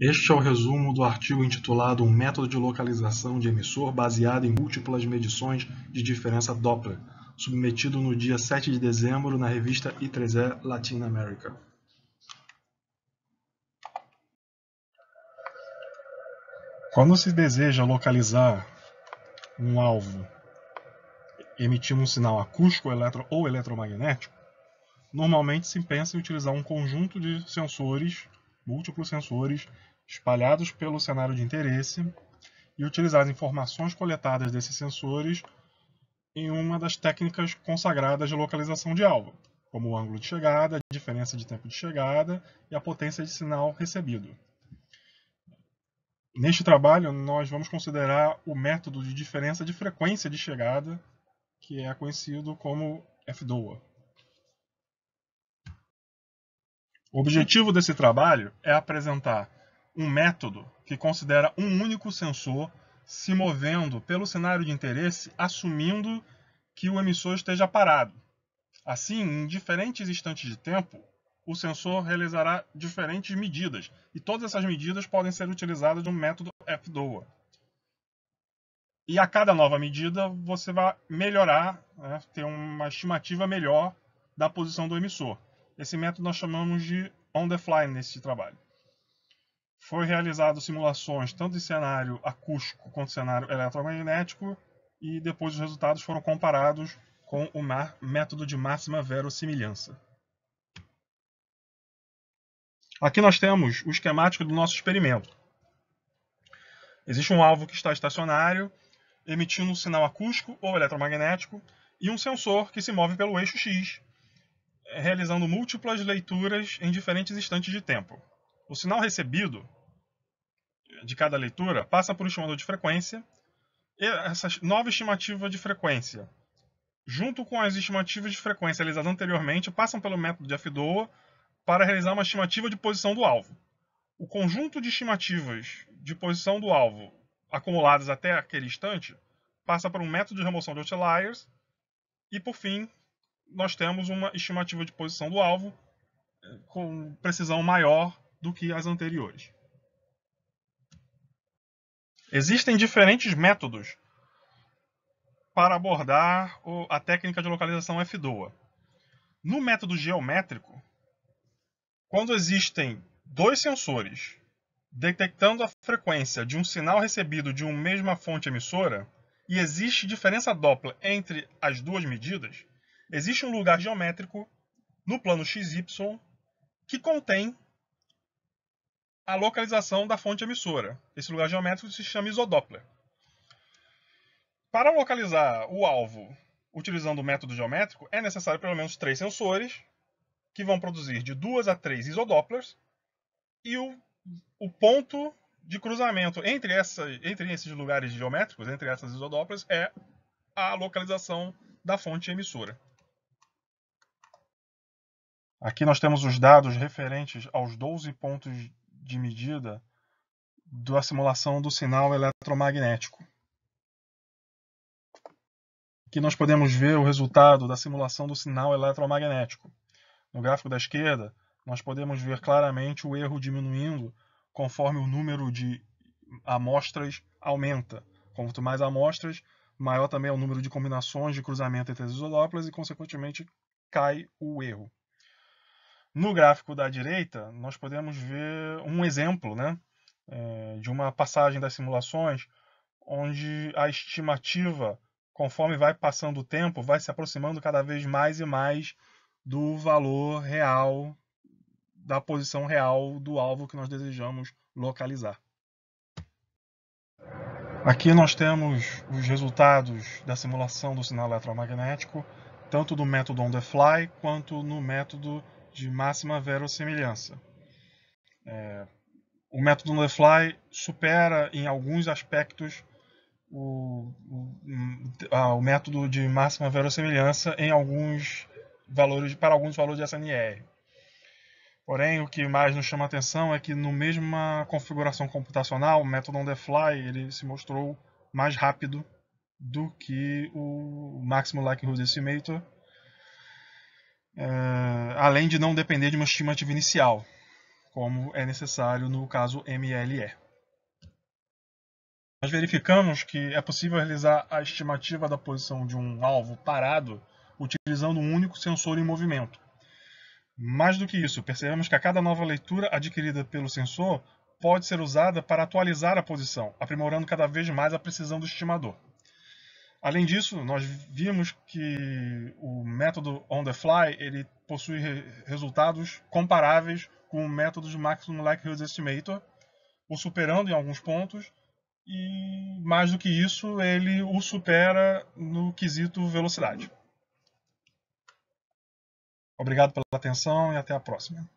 Este é o resumo do artigo intitulado Um método de localização de emissor baseado em múltiplas medições de diferença Doppler, submetido no dia 7 de dezembro na revista I3E Latin America. Quando se deseja localizar um alvo emitindo um sinal acústico eletro ou eletromagnético, normalmente se pensa em utilizar um conjunto de sensores múltiplos sensores espalhados pelo cenário de interesse e utilizar as informações coletadas desses sensores em uma das técnicas consagradas de localização de alvo, como o ângulo de chegada, a diferença de tempo de chegada e a potência de sinal recebido. Neste trabalho, nós vamos considerar o método de diferença de frequência de chegada, que é conhecido como FDOA. O objetivo desse trabalho é apresentar um método que considera um único sensor se movendo pelo cenário de interesse, assumindo que o emissor esteja parado. Assim, em diferentes instantes de tempo, o sensor realizará diferentes medidas, e todas essas medidas podem ser utilizadas no método FDOA. E a cada nova medida, você vai melhorar, né, ter uma estimativa melhor da posição do emissor. Esse método nós chamamos de on the fly nesse trabalho. Foi realizado simulações tanto de cenário acústico quanto cenário eletromagnético e depois os resultados foram comparados com o método de máxima verossimilhança. Aqui nós temos o esquemático do nosso experimento. Existe um alvo que está estacionário, emitindo um sinal acústico ou eletromagnético, e um sensor que se move pelo eixo X, realizando múltiplas leituras em diferentes instantes de tempo. O sinal recebido de cada leitura passa por um estimador de frequência, e essa nova estimativa de frequência, junto com as estimativas de frequência realizadas anteriormente, passam pelo método de FDOA para realizar uma estimativa de posição do alvo. O conjunto de estimativas de posição do alvo acumuladas até aquele instante passa por um método de remoção de outliers e, por fim, nós temos uma estimativa de posição do alvo é, com precisão maior do que as anteriores. Existem diferentes métodos para abordar a técnica de localização FDOA. No método geométrico, quando existem dois sensores detectando a frequência de um sinal recebido de uma mesma fonte emissora e existe diferença Doppler entre as duas medidas, Existe um lugar geométrico no plano XY que contém a localização da fonte emissora. Esse lugar geométrico se chama isodoppler. Para localizar o alvo utilizando o método geométrico, é necessário pelo menos três sensores que vão produzir de duas a três isodopplers e o, o ponto de cruzamento entre, essa, entre esses lugares geométricos, entre essas isodoplers, é a localização da fonte emissora. Aqui nós temos os dados referentes aos 12 pontos de medida da simulação do sinal eletromagnético. Aqui nós podemos ver o resultado da simulação do sinal eletromagnético. No gráfico da esquerda, nós podemos ver claramente o erro diminuindo conforme o número de amostras aumenta. Quanto mais amostras, maior também é o número de combinações de cruzamento entre as isólopas e, consequentemente, cai o erro. No gráfico da direita, nós podemos ver um exemplo né, é, de uma passagem das simulações onde a estimativa, conforme vai passando o tempo, vai se aproximando cada vez mais e mais do valor real, da posição real do alvo que nós desejamos localizar. Aqui nós temos os resultados da simulação do sinal eletromagnético, tanto do método on the fly quanto no método de máxima verossimilhança. É, o método Fly supera em alguns aspectos o, o, o, método de máxima verossimilhança em alguns valores para alguns valores de SNR. Porém, o que mais nos chama a atenção é que no mesma configuração computacional, o método on the fly ele se mostrou mais rápido do que o Maximum Likelihood Estimator eh, além de não depender de uma estimativa inicial, como é necessário no caso MLE. Nós verificamos que é possível realizar a estimativa da posição de um alvo parado utilizando um único sensor em movimento. Mais do que isso, percebemos que a cada nova leitura adquirida pelo sensor pode ser usada para atualizar a posição, aprimorando cada vez mais a precisão do estimador. Além disso, nós vimos que o método on the fly ele possui re resultados comparáveis com o método de Maximum Likelihood Estimator, o superando em alguns pontos, e mais do que isso, ele o supera no quesito velocidade. Obrigado pela atenção e até a próxima.